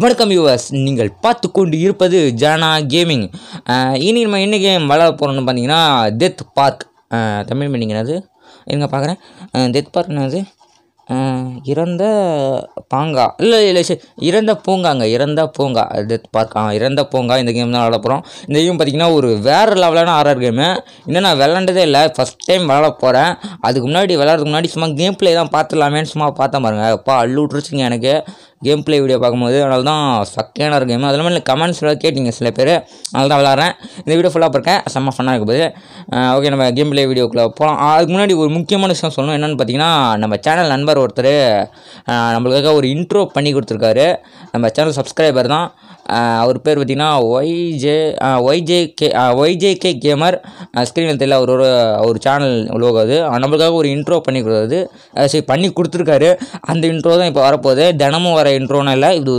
வணக்கம் யூவர்ஸ் நீங்கள் பார்த்து கொண்டு இருப்பது ஜனா கேமிங் இனி நம்ம என்ன கேம் வளர போகிறோம்னு பார்த்தீங்கன்னா டெத் பார்க் தமிழ் மீனிங் என்னது எங்கே பார்க்குறேன் டெத் பார்க் என்னது இறந்த பாங்கா இல்லை இல்லை சரி இறந்த பூங்காங்க இறந்த பூங்கா டெத் பார்க் ஆ இறந்த பூங்கா இந்த கேம் தான் விளாட போகிறோம் இந்த கேம் பார்த்திங்கன்னா ஒரு வேறு லெவலான ஆறார் கேமு இன்னும் நான் விளாண்டதே இல்லை ஃபஸ்ட் டைம் விளாட போகிறேன் அதுக்கு முன்னாடி விளாட்றதுக்கு முன்னாடி சும்மா கேம் பிளே தான் பார்த்துடலாமேன்னு சும்மா பார்த்தேன் பாருங்க அப்பா அள்ளு விட்ருச்சுங்க எனக்கு கேம் பிளே வீடியோ பார்க்கும்போது அதனால தான் சக்கையான ஒரு கேம் அது கமெண்ட்ஸ் கமெண்ட்ஸில் கேட்டிங்க சில பேர் அதனால தான் விளாட்றேன் இந்த வீடியோ ஃபுல்லாக பார்க்கேன் செம்ம ஃபன்னாக இருக்கும் போது ஓகே நம்ம கேம் பிளே வீடியோக்குள்ளே போகலாம் அதுக்கு முன்னாடி ஒரு முக்கியமான விஷயம் சொல்லணும் என்னென்னு பார்த்தீங்கன்னா நம்ம சேனல் நண்பர் ஒருத்தர் நம்மளுக்காக ஒரு இன்ட்ரோ பண்ணி கொடுத்துருக்காரு நம்ம சேனல் சப்ஸ்கிரைபர் தான் அவர் பேர் பார்த்திங்கன்னா YJ YJ K YJ K gamer ஸ்க்ரீனில் தெரியல அவரோட ஒரு சேனல் லோகோ நம்மளுக்காக ஒரு இன்ட்ரோ பண்ணி கொடுத்தது சரி பண்ணி கொடுத்துருக்காரு அந்த இன்ட்ரோ தான் இப்போ வரப்போகுது தினமும் வர இன்ட்ரோன்னு இல்லை இது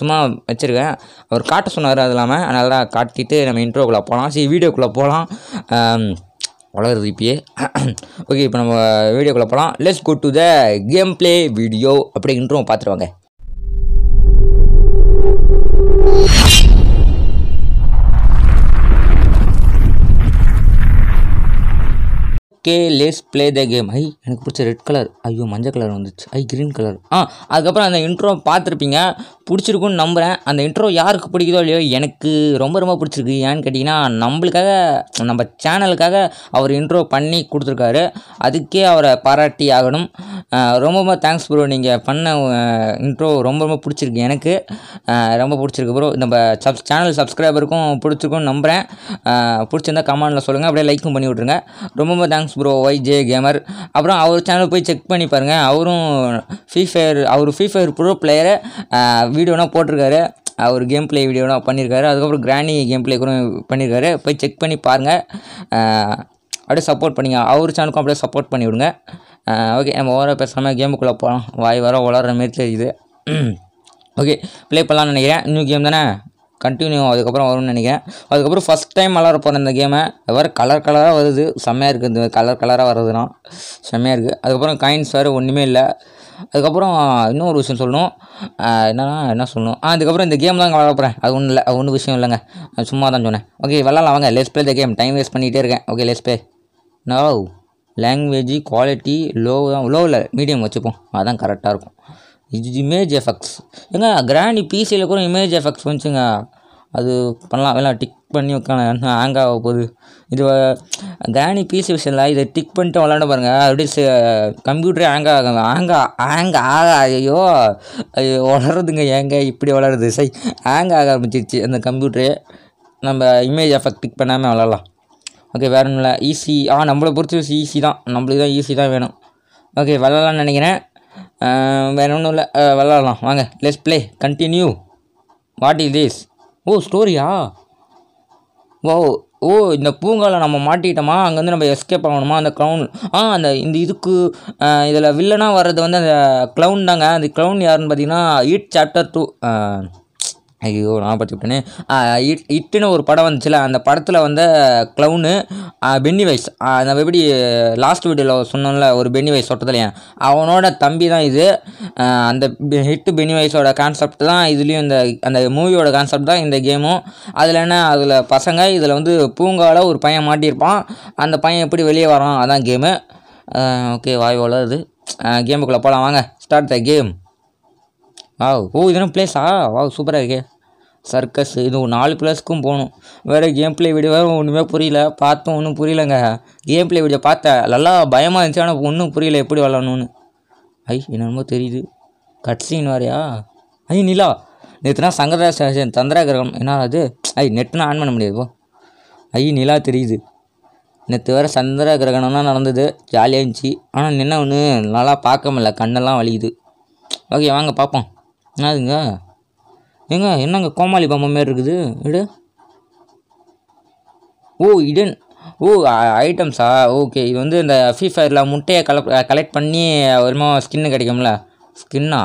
சும்மா வச்சுருக்கேன் அவர் காட்ட சொன்னார் அது இல்லாமல் அதனால தான் காட்டிட்டு நம்ம இன்ட்ரோக்குள்ளே போகலாம் சரி வீடியோக்குள்ளே போகலாம் வளருது இப்பயே ஓகே இப்போ நம்ம வீடியோக்குள்ளே போகலாம் let's go to the game play video intro பார்த்துருவாங்க Thank you. Okay let's play the game I எனக்கு பிடிச்ச ரெட் கலர் ஐயோ மஞ்சள் கலர் வந்துச்சு ஐ க்ரீன் கலர் ஆ அதுக்கப்புறம் அந்த இன்ட்ரோ பார்த்துருப்பீங்க பிடிச்சிருக்குன்னு நம்புகிறேன் அந்த இன்ட்ரோ யாருக்கு பிடிக்குதோ இல்லையோ எனக்கு ரொம்ப ரொம்ப பிடிச்சிருக்கு ஏன்னு கேட்டிங்கன்னா நம்மளுக்காக நம்ம சேனலுக்காக அவர் இன்ட்ரோ பண்ணி கொடுத்துருக்காரு அதுக்கே அவரை பாராட்டி ஆகணும் ரொம்ப ரொம்ப தேங்க்ஸ் ப்ரோ நீங்கள் பண்ண இன்ட்ரோ ரொம்ப ரொம்ப பிடிச்சிருக்கு எனக்கு ரொம்ப பிடிச்சிருக்கு ப்ரோ நம்ம சப் சேனல் சப்ஸ்கிரைபருக்கும் பிடிச்சிருக்குன்னு நம்புகிறேன் பிடிச்சிருந்தா கமெண்டில் சொல்லுங்கள் அப்படியே லைக்கும் பண்ணி விட்ருங்க ரொம்ப ரொம்ப thanks games bro Y J gamer அப்புறம் அவர் சேனல் போய் செக் பண்ணி பாருங்கள் அவரும் ஃப்ரீ ஃபயர் அவர் ஃப்ரீ ஃபயர் ப்ரோ பிளேயரை வீடியோனா போட்டிருக்காரு அவர் கேம் பிளே வீடியோலாம் பண்ணியிருக்காரு அதுக்கப்புறம் கிராண்டி கேம் பிளே கூட பண்ணியிருக்காரு போய் செக் பண்ணி பாருங்கள் அப்படியே சப்போர்ட் பண்ணிங்க அவர் சேனலுக்கும் அப்படியே சப்போர்ட் பண்ணிவிடுங்க ஓகே நம்ம ஓர பேசாமல் கேமுக்குள்ளே போகலாம் வாய் வர உளர்ற மாரி தெரியுது ஓகே ப்ளே பண்ணலாம்னு நினைக்கிறேன் நியூ கேம் தானே கண்டினியூ அதுக்கப்புறம் வரும்னு நினைக்கிறேன் அதுக்கப்புறம் ஃபஸ்ட் டைம் விளாட போகிற இந்த கேமை வேறு கலர் கலராக வருது செம்மையாக இருக்குது இந்த கலர் கலராக வர்றதுனா செம்மையாக இருக்குது அதுக்கப்புறம் காயின்ஸ் வேறு ஒன்றுமே இல்லை அதுக்கப்புறம் இன்னொரு விஷயம் சொல்லணும் என்னன்னா என்ன சொல்லணும் அதுக்கப்புறம் இந்த கேம் தான் விளாட போகிறேன் அது ஒன்றும் இல்லை அது ஒன்றும் விஷயம் இல்லைங்க சும்மா தான் சொன்னேன் ஓகே விளாட்லாம் வாங்க let's play the game time waste பண்ணிகிட்டே இருக்கேன் okay let's play no language quality low தான் லோவில் மீடியம் வச்சுப்போம் அதுதான் கரெக்டாக இருக்கும் இது இமேஜ் எஃபெக்ட்ஸ் ஏங்க கிராண்டி பிசியில் கூட இமேஜ் எஃபெக்ட்ஸ் வந்துச்சுங்க அது பண்ணலாம் வேணாம் டிக் பண்ணி உட்காந்து ஹேங் ஆக போகுது இது கிராணி பிசி விஷயம் இல்லை இதை டிக் பண்ணிட்டு விளாண்ட பாருங்கள் அப்படியே கம்ப்யூட்டரே ஹேங் ஆகும் ஹேங் ஹேங் ஆக ஐயோ வளருதுங்க ஏங்க இப்படி வளருது சை ஹேங் ஆக ஆரம்பிச்சிருச்சு அந்த கம்ப்யூட்டரே நம்ம இமேஜ் எஃபெக்ட் டிக் பண்ணாமல் விளாட்லாம் ஓகே வேறு ஒன்றும் இல்லை ஈஸி ஆ நம்மளை பொறுத்த விஷயம் ஈஸி தான் நம்மளுக்கு தான் ஈஸி தான் வேணும் ஓகே விளாட்லான்னு நினைக்கிறேன் வேறு ஒன்றும் இல்லை விளாட்லாம் வாங்க let's play continue what is this oh ஸ்டோரியா ஓ ஓ இந்த பூங்காவில் நம்ம மாட்டிக்கிட்டோமா அங்கேருந்து நம்ம எஸ்கேப் ஆகணுமா அந்த க்ளவுன் ஆ அந்த இந்த இதுக்கு இதில் வில்லனாக வர்றது வந்து அந்த க்ளவுன் தாங்க அந்த க்ளவுன் யாருன்னு பார்த்தீங்கன்னா ஈட் சாப்டர் டூ ஐயோ நான் பற்றி இட் இட்டுன்னு ஒரு படம் வந்துச்சுல அந்த படத்தில் வந்த க்ளவுனு பென்னி வைஸ் நம்ம எப்படி லாஸ்ட் வீடியோவில் சொன்னோம்ல ஒரு பென்னி வைஸ் சொட்டத்துலையே அவனோட தம்பி தான் இது அந்த ஹிட்டு பென்னி வைஸோட கான்செப்ட் தான் இதுலேயும் இந்த அந்த மூவியோட கான்செப்ட் தான் இந்த கேமும் அதில் என்ன அதில் பசங்க இதில் வந்து பூங்காவில் ஒரு பையன் மாட்டியிருப்பான் அந்த பையன் எப்படி வெளியே வரான் அதான் கேமு ஓகே வாய்வோல இது கேமுக்குள்ளே போகலாம் வாங்க start the game wow oh இதெல்லாம் பிளேஸா வா சூப்பராக இருக்கே சர்க்கஸ் இது நாலு பிளஸ்க்கும் போகணும் வேறு கேம் பிளே வீடியோ வேறு ஒன்றுமே புரியல பார்த்தோம் ஒன்றும் புரியலங்க கேம் பிளே வீடியோ பார்த்தேன் நல்லா பயமாக இருந்துச்சு ஆனால் ஒன்றும் புரியல எப்படி விளாட்ணுன்னு ஐ என்னென்னமோ தெரியுது கட்சின்னு வரையா ஐ நிலா நேற்றுனா சங்கரா ஸ்டேஷன் சந்திராகிரகம் என்ன அது ஐ நெட்னா ஆன் பண்ண முடியாது போ ஐ நிலா தெரியுது நேற்று வேறு சந்திர கிரகணம்லாம் நடந்தது ஜாலியாக இருந்துச்சு ஆனால் நின்ன ஒன்று நல்லா பார்க்க முடியல கண்ணெல்லாம் வலியுது ஓகே வாங்க பார்ப்போம் என்னதுங்க ஏங்க என்னங்க கோமாளி பாம்பு மாரி இருக்குது எடு ஓ இடன் ஓ ஐட்டம்ஸா ஓகே இது வந்து இந்த ஃப்ரீ ஃபயரில் முட்டையை கலெக்ட் கலெக்ட் பண்ணி ஒருமா ஸ்கின்னு கிடைக்கும்ல ஸ்கின்னா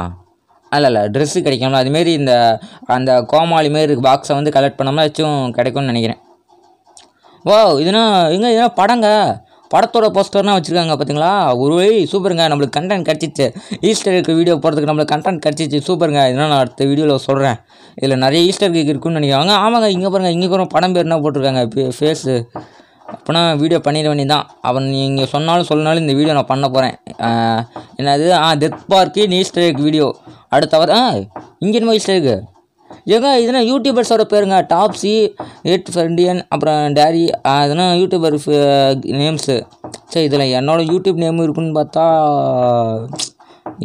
அல்ல இல்லை ட்ரெஸ்ஸு கிடைக்கும்ல அதுமாரி இந்த அந்த கோமாளி மாரி பாக்ஸை வந்து கலெக்ட் பண்ணோம்னா வச்சும் கிடைக்கும்னு நினைக்கிறேன் ஓ இதுனா எங்கே இதுனா படங்க படத்தோட போஸ்டர்னா வச்சுருக்காங்க பார்த்தீங்களா ஒரு சூப்பருங்க நம்மளுக்கு கண்டென்ட் கிடச்சிச்சு ஈஸ்டர் இருக்கு வீடியோ போகிறதுக்கு நம்மளுக்கு கண்டென்ட் கிடச்சிச்சு சூப்பருங்க இதெல்லாம் நான் அடுத்த வீடியோவில் சொல்கிறேன் இதில் நிறைய ஈஸ்டர் கேக் இருக்குன்னு நினைக்கிறாங்க ஆமாங்க இங்கே பாருங்கள் இங்கே கூட படம் பேர் என்ன போட்டிருக்காங்க ஃபேஸு அப்போனா வீடியோ பண்ணிட வேண்டியதான் அவன் நீங்கள் சொன்னாலும் சொன்னாலும் இந்த வீடியோ நான் பண்ண போகிறேன் என்னது ஆ டெத் பார்க்கு ஈஸ்டர் வீடியோ அடுத்த ஆ இங்கே என்னமோ ஈஸ்டர் இருக்குது ஏங்க இதெல்லாம் யூடியூபர்ஸோட பேருங்க டாப்ஸி எட் ஃப்ரெண்டியன் அப்புறம் டேரி அதெல்லாம் யூடியூபர் நேம்ஸு சரி இதில் என்னோடய யூடியூப் நேமும் இருக்குன்னு பார்த்தா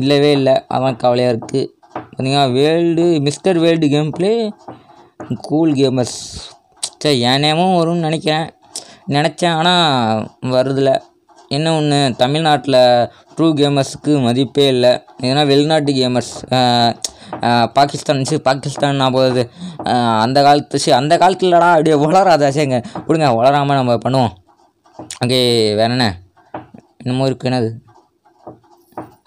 இல்லவே இல்லை அதான் கவலையாக இருக்குது பார்த்தீங்கன்னா world mister world game play cool gamers சரி என் நேமும் வரும்னு நினைக்கிறேன் நினச்சேன் ஆனால் வருதில்ல என்ன ஒன்று தமிழ்நாட்டில் ட்ரூ கேமர்ஸுக்கு மதிப்பே இல்லை ஏன்னா வெளிநாட்டு கேமர்ஸ் பாகிஸ்தான்ச்சு பாகிஸ்தான் நான் போகுது அந்த காலத்து சி அந்த காலத்துலடா அப்படியே வளராதாச்சேங்க விடுங்க வளராமல் நம்ம பண்ணுவோம் அங்கே வேற என்ன என்னமோ இருக்குது என்னது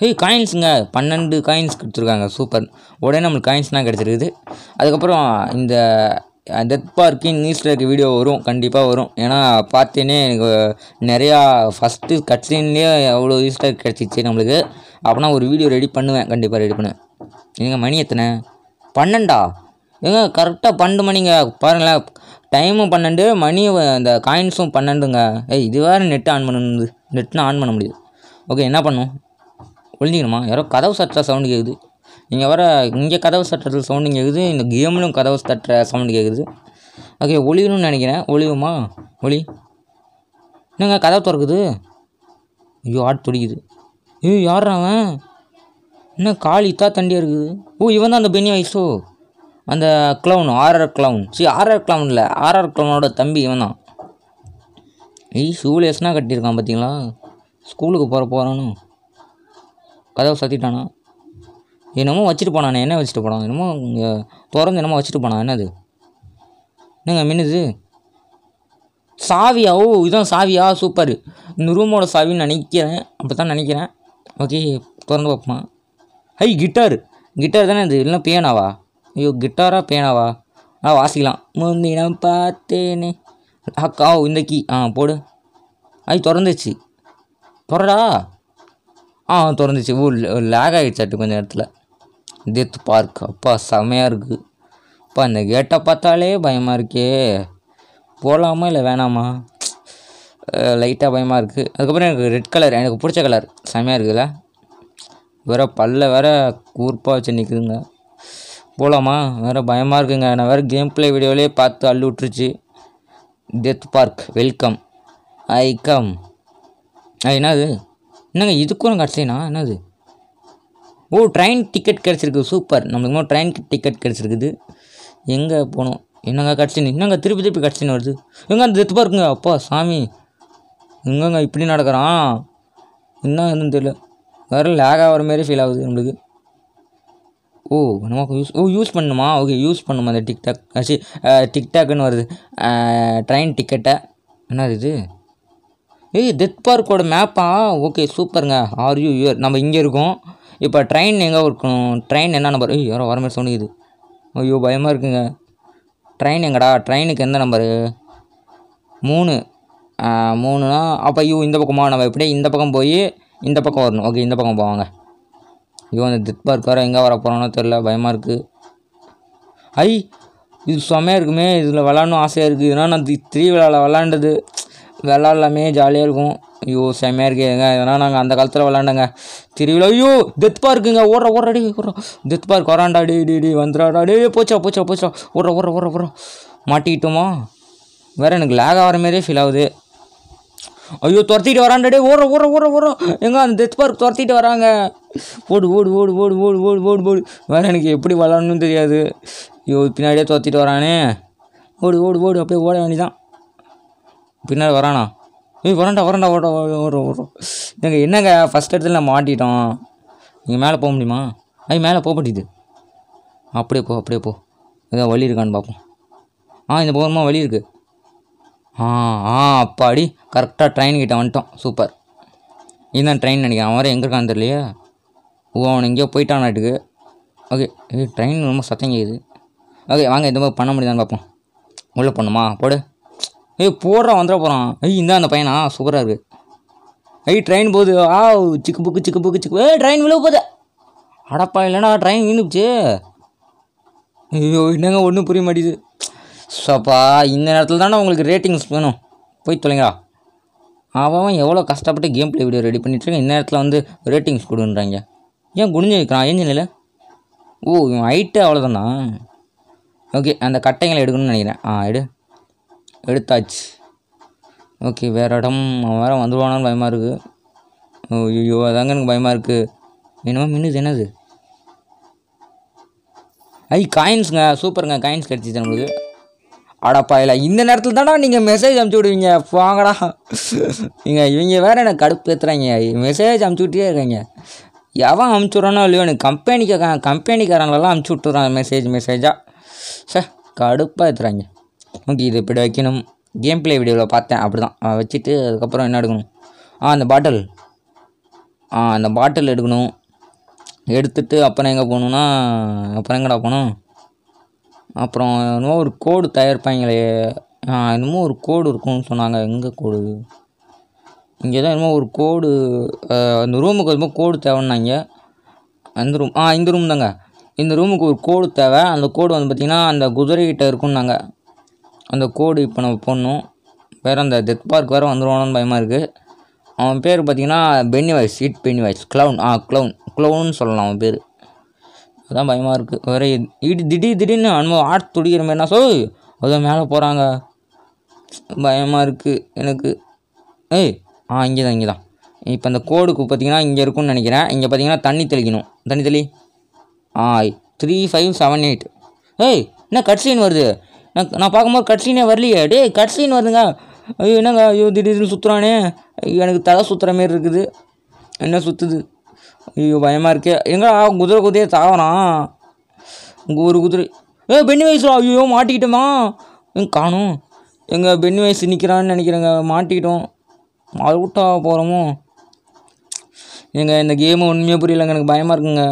ஹே காயின்ஸுங்க பன்னெண்டு காயின்ஸ் கொடுத்துருக்காங்க சூப்பர் உடனே நம்மளுக்கு காயின்ஸ்லாம் கிடச்சிருக்குது அதுக்கப்புறம் இந்த டெத் பார்க்கின் இருக்க வீடியோ வரும் கண்டிப்பாக வரும் ஏன்னா பார்த்தேனே எனக்கு நிறையா ஃபஸ்ட்டு கட்சின்லேயே அவ்வளோ ஈஸ்டர் கிடச்சிச்சு நம்மளுக்கு அப்படின்னா ஒரு வீடியோ ரெடி பண்ணுவேன் கண்டிப்பாக ரெடி பண்ணுவேன் ஏங்க மணி எத்தனை பன்னெண்டா ஏங்க கரெக்டாக பன்னெண்டு மணிங்க பாருங்களேன் டைமும் பன்னெண்டு மணி இந்த காயின்ஸும் பன்னெண்டுங்க ஏய் இது வேறு நெட்டு ஆன் பண்ணுது நெட்னு ஆன் பண்ண முடியுது ஓகே என்ன பண்ணும் ஒழிஞ்சிக்கணுமா யாரோ கதவு சட்டுற சவுண்டு கேட்குது நீங்கள் வர இங்கே கதவு சட்டுறது சவுண்டு கேட்குது இந்த கேம்லையும் கதவு தட்டுற சவுண்டு கேட்குது ஓகே ஒளியணும்னு நினைக்கிறேன் ஒளியுமா ஒளி என்னங்க கதவு திறக்குது ஐயோ ஆட் துடிக்குது ஐயோ யார் அவன் இன்னும் காலி இத்தா தண்டியாக இருக்குது ஓ இவன் தான் அந்த பெனி வயசோ அந்த க்ளவுன் ஆர்ஆர் க்ளவுன் சரி ஆர்ஆர் க்ளவுன் இல்லை ஆர்ஆர் க்ளவுனோட தம்பி இவன் தான் ஐய் ஷூலேஸ்னா கட்டியிருக்கான் பார்த்தீங்களா ஸ்கூலுக்கு போகிற போகிறானு கதவை சத்திட்டானா என்னமோ வச்சுட்டு போனானே என்ன வச்சுட்டு போனான் என்னமோ இங்கே திறந்து என்னமோ வச்சுட்டு போனான் என்னது என்னங்க மின்னுது சாவியா ஓ இதுதான் சாவியா சூப்பர் இந்த ரூமோட சாவின்னு நினைக்கிறேன் அப்படி தான் நினைக்கிறேன் ஓகே திறந்து பார்ப்போம் ஐ கிட்டார் கிட்டார் தானே இது இல்லைனா பேனாவா ஐயோ கிட்டாரா பேனாவா ஆ வாசிக்கலாம் முந்தினம் பார்த்தேனே அக்கா இந்த கீ ஆ போடு ஐ திறந்துச்சு திறடா ஆ திறந்துச்சு ஓ லேக் ஆகிடுச்சாட்டு கொஞ்சம் இடத்துல டெத் பார்க் அப்பா செமையாக இருக்குது அப்பா இந்த கேட்டை பார்த்தாலே பயமாக இருக்கே போகலாமா இல்லை வேணாமா லைட்டாக பயமாக இருக்குது அதுக்கப்புறம் எனக்கு ரெட் கலர் எனக்கு பிடிச்ச கலர் செமையாக இருக்குதுல்ல வேற பல்ல வேற கூர்ப்பாக வச்சு நிற்குதுங்க போகலாமா வேறு பயமாக இருக்குங்க நான் வேறு கேம் பிளே வீடியோவிலே பார்த்து அள்ளு விட்டுருச்சு death park welcome I come என்னது என்னங்க இதுக்கும் எனக்கு என்னது ஓ ட்ரெயின் டிக்கெட் கிடச்சிருக்கு சூப்பர் நம்மளுக்கு மூணு ட்ரெயின் டிக்கெட் கிடச்சிருக்குது எங்கே போகணும் என்னங்க கிடச்சின்னு என்னங்க திருப்பி திருப்பி கிடச்சின்னு வருது எங்க அந்த டெத் பார்க்குங்க அப்பா சாமி எங்கங்க இப்படி நடக்கிறான் என்ன என்னன்னு தெரியல வேறு லேக் ஆகிற மாதிரி ஃபீல் ஆகுது நம்மளுக்கு ஓ நமக்கு யூஸ் ஓ யூஸ் பண்ணுமா ஓகே யூஸ் பண்ணுமா அந்த டிக்டாக் ஆச்சு டிக்டாக்னு வருது ட்ரெயின் டிக்கெட்டை என்ன இது ஏய் டெத் பார்க்கோட மேப்பா ஓகே சூப்பருங்க ஆர் யூ யூர் நம்ம இங்கே இருக்கோம் இப்போ ட்ரெயின் எங்கே இருக்கணும் ட்ரெயின் என்ன நம்பர் ஐயோ யாரோ வர மாதிரி சொன்னிக்குது ஐயோ பயமாக இருக்குங்க ட்ரெயின் எங்கடா ட்ரெயினுக்கு எந்த நம்பரு மூணு மூணுனா அப்போ ஐயோ இந்த பக்கமாக நம்ம எப்படியே இந்த பக்கம் போய் இந்த பக்கம் வரணும் ஓகே இந்த பக்கம் போவாங்க ஐயோ இந்த திட்பா இருக்காரா எங்கே வர போகிறானோ தெரில பயமாக இருக்குது ஐ இது செம்மையாக இருக்குமே இதில் விளாட்ணும் ஆசையாக இருக்குது ஏன்னா நான் த்ரீ விளாட விளாண்டது விளாட்லாமே ஜாலியாக இருக்கும் ஐயோ செம்மையாக இருக்கேங்க இதனால் நாங்கள் அந்த காலத்தில் விளாண்டங்க திருவிழா ஐயோ டெத் பார்க்குங்க ஓடுற அடி ஓடுறோம் டெத் பார்க் வராண்டா டி டி டி வந்துடாடா டே போச்சா போச்சா போச்சா ஓடுற ஓடுற ஓடுற ஓடுற மாட்டிக்கிட்டோமா வேறு எனக்கு லேக் ஆகிற மாதிரியே ஃபீல் ஆகுது ஐயோ துரத்திட்டு வரான்டே ஓடுறோம் ஓடுறோம் ஓடுறோம் ஓடுறோம் எங்கே அந்த டெத் பார்க் துரத்திட்டு வராங்க ஓடு ஓடு ஓடு ஓடு ஓடு ஓடு ஓடு ஓடு வேறு எனக்கு எப்படி வளரணும்னு தெரியாது ஐயோ பின்னாடியே துரத்திட்டு வரானே ஓடு ஓடு ஓடு அப்படியே ஓட வேண்டிதான் பின்னாடி வரானா ஏய் வரண்டா வரண்டா ஓட ஓடுறோம் ஓடுறோம் எங்க என்னங்க ஃபஸ்ட் இடத்துல நான் மாட்டிட்டோம் நீங்கள் மேலே போக முடியுமா ஐய் மேலே போக மாட்டேங்குது அப்படியே போ அப்படியே போ ஏதோ வழி இருக்கான்னு பார்ப்போம் ஆ இந்த போகிறமா வழி இருக்குது ஆ ஆ அப்பாடி கரெக்டாக ட்ரெயின் கிட்டே வந்துட்டோம் சூப்பர் இதுதான் ட்ரெயின் நினைக்கிறேன் அவன் எங்கே இருக்கான்னு தெரியலையே ஓ அவன் எங்கேயோ போயிட்டான் ஓகே இது ட்ரெயின் ரொம்ப சத்தம் கேது ஓகே வாங்க இந்த மாதிரி பண்ண முடியுதான்னு பார்ப்போம் உள்ளே பண்ணுமா போடு ஏய் போடுறா வந்துட போகிறான் ஐய் இந்த அந்த பையனா சூப்பராக இருக்குது ஐய் ட்ரெயின் போகுது ஆ சிக்கு புக்கு சிக்கு புக்கு சிக்கு ஏ ட்ரெயின் விழுவ போகுது அடப்பா இல்லைன்னா ட்ரெயின் வீணுச்சு ஐயோ என்னங்க ஒன்றும் புரிய மாட்டேங்குது ஸோப்பா இந்த நேரத்தில் தானே உங்களுக்கு ரேட்டிங்ஸ் வேணும் போய் தொலைங்களா அவன் எவ்வளோ கஷ்டப்பட்டு கேம் பிளே வீடியோ ரெடி பண்ணிட்டுருக்கேன் இந்த நேரத்தில் வந்து ரேட்டிங்ஸ் கொடுன்றாங்க ஏன் குடிஞ்சு இருக்கிறான் ஏஞ்சல ஓ இவன் ஹைட்டு அவ்வளோதானா ஓகே அந்த கட்டைங்களை எடுக்கணும்னு நினைக்கிறேன் ஆ எடு எடுத்தாச்சு ஓகே வேறு இடம் அவன் வேறு வந்துடுவானான்னு பயமாக இருக்குது ஓ ஐயோ அதாங்க எனக்கு பயமாக இருக்குது என்னமோ மின்னுது என்னது ஐ காயின்ஸுங்க சூப்பருங்க காயின்ஸ் கிடச்சிச்சு நம்மளுக்கு இல்லை இந்த நேரத்தில் தானே நீங்கள் மெசேஜ் அனுப்பிச்சி விடுவீங்க வாங்கடா நீங்கள் இவங்க வேறு எனக்கு கடுப்பு ஏற்றுறாங்க மெசேஜ் அனுப்பிச்சி விட்டே இருக்கீங்க எவன் அனுப்பிச்சுட்றானோ இல்லையோ எனக்கு கம்பெனிக்கு கம்பெனிக்காரங்களெல்லாம் அனுப்பிச்சி விட்டுறான் மெசேஜ் மெசேஜாக சார் கடுப்பாக ஏற்றுறாங்க ஓகே இது இப்படி வைக்கணும் கேம் பிளே வீடியோவில் பார்த்தேன் அப்படி தான் வச்சுட்டு அதுக்கப்புறம் என்ன எடுக்கணும் ஆ அந்த பாட்டில் ஆ அந்த பாட்டில் எடுக்கணும் எடுத்துகிட்டு அப்புறம் எங்கே போகணுன்னா அப்புறம் எங்கடா போகணும் அப்புறம் என்னமோ ஒரு கோடு தயாரிப்பாங்களே என்னமோ ஒரு கோடு இருக்கும்னு சொன்னாங்க எங்கே கோடு இங்கே தான் என்னமோ ஒரு கோடு அந்த ரூமுக்கு வந்து கோடு தேவைன்னாங்க அந்த ரூம் ஆ இந்த ரூம் தாங்க இந்த ரூமுக்கு ஒரு கோடு தேவை அந்த கோடு வந்து பார்த்திங்கன்னா அந்த குதிரைகிட்ட இருக்குன்னாங்க அந்த கோடு இப்போ நம்ம போடணும் வேறு அந்த டெத் பார்க் வேறு வந்துடுவானு பயமாக இருக்குது அவன் பேர் பார்த்திங்கன்னா Pennywise it Pennywise clown ஆ க்ளவுன் க்ளவுன்னு சொல்லலாம் அவன் பேர் அதுதான் பயமாக இருக்குது வேறு இடி திடீர் திடீர்னு அனுபவம் ஆட் துடிக்கிற மாதிரினா சோ அதோ மேலே போகிறாங்க பயமாக இருக்குது எனக்கு ஏய் ஆ இங்கே தான் இங்கே தான் இப்போ அந்த கோடுக்கு பார்த்தீங்கன்னா இங்கே இருக்கும்னு நினைக்கிறேன் இங்கே பார்த்தீங்கன்னா தண்ணி தெளிக்கணும் தண்ணி தெளி ஆ த்ரீ ஃபைவ் செவன் எயிட் ஏய் என்ன கட்ஸீன் வருது நான் நான் பார்க்கும்போது கட்ஸீனே வரலையே டே சீன் வருதுங்க ஐயோ என்னங்க ஐயோ திடீர்னு சுற்றுறானே எனக்கு தலை சுற்றுற மாரி இருக்குது என்ன சுற்றுது ஐயோ பயமாக இருக்கே எங்கே குதிரை குதிரையே தாவனா உங்கள் ஒரு குதிரை ஏ பெண்ணி வயசு ஐயோ மாட்டிக்கிட்டோமா எங்கே காணும் எங்கள் பெண்ணி வயசு நிற்கிறான்னு நினைக்கிறேங்க மாட்டிக்கிட்டோம் விட்டா போகிறோமோ எங்கள் இந்த கேமு உண்மையாக புரியலங்க எனக்கு பயமாக இருக்குங்க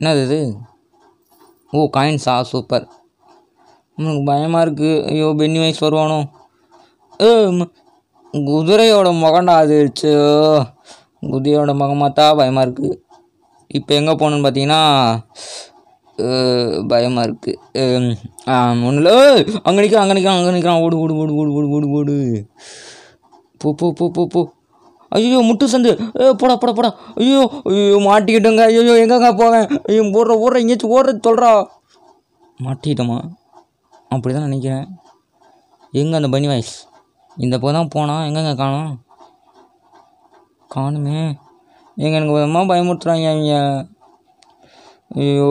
என்னது இது ஓ காயின்ஸா சூப்பர் எனக்கு பயமாக இருக்குது ஐயோ பெண்ணி வயசு வருவானோ ஏ குதிரையோட முகண்டா அது குதிரையோட முகமாக தான் பயமாக இருக்குது இப்போ எங்கே போகணுன்னு பார்த்தீங்கன்னா பயமாக இருக்குது ஒன்றும் இல்லை அங்கே நிற்கிறான் அங்கே நிற்கிறான் அங்கே நிற்கிறான் ஓடு ஓடு ஓடு ஓடு ஓடு ஓடு ஓடு போ போ போ போ போ ஐயோ முட்டு சந்து ஏ போடா போடா போடா ஐயோ ஐயோ மாட்டிக்கிட்டோங்க ஐயோ எங்கங்க போவேன் ஐயோ ஓடுற ஓடுற எங்கேயாச்சும் ஓடுறது சொல்கிறா மாட்டிக்கிட்டோமா அப்படி தான் நினைக்கிறேன் எங்கே அந்த பனி வாய்ஸ் இந்த போ தான் போனால் எங்கங்க காணும் காணுமே ஏங்க எனக்கு விதமாக பயமுறுத்துறாங்க அவங்க ஐயோ